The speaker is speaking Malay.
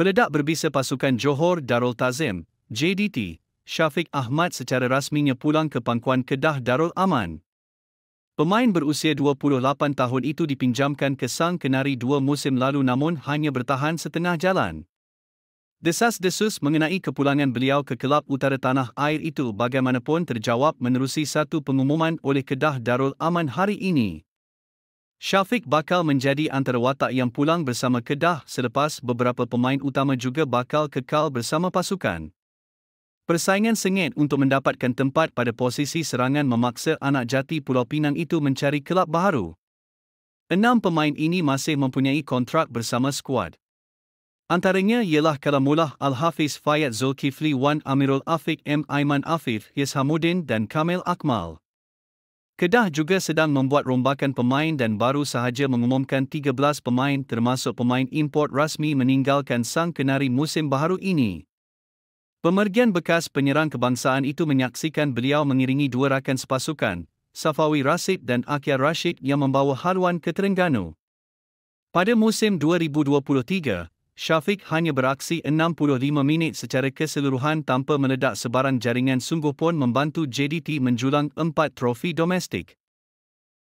Peledak berbisa pasukan Johor Darul Tazim, JDT, Syafiq Ahmad secara rasminya pulang ke pangkuan Kedah Darul Aman. Pemain berusia 28 tahun itu dipinjamkan ke Sang Kenari dua musim lalu namun hanya bertahan setengah jalan. Desas-desus mengenai kepulangan beliau ke Kelab Utara Tanah Air itu bagaimanapun terjawab menerusi satu pengumuman oleh Kedah Darul Aman hari ini. Shafiq bakal menjadi antara watak yang pulang bersama Kedah selepas beberapa pemain utama juga bakal kekal bersama pasukan. Persaingan sengit untuk mendapatkan tempat pada posisi serangan memaksa anak jati Pulau Pinang itu mencari kelab baru. Enam pemain ini masih mempunyai kontrak bersama skuad. Antaranya ialah Kalamullah Al-Hafiz Fayyad Zulkifli Wan Amirul Afiq M. Aiman Afif Yishamuddin dan Kamil Akmal. Kedah juga sedang membuat rombakan pemain dan baru sahaja mengumumkan 13 pemain termasuk pemain import rasmi meninggalkan sang kenari musim baru ini. Pemergian bekas penyerang kebangsaan itu menyaksikan beliau mengiringi dua rakan sepasukan, Safawi Rasid dan Akhyar Rashid yang membawa haluan ke Terengganu. Pada musim 2023, Syafiq hanya beraksi 65 minit secara keseluruhan tanpa meledak sebarang jaringan sungguh pun membantu JDT menjulang empat trofi domestik.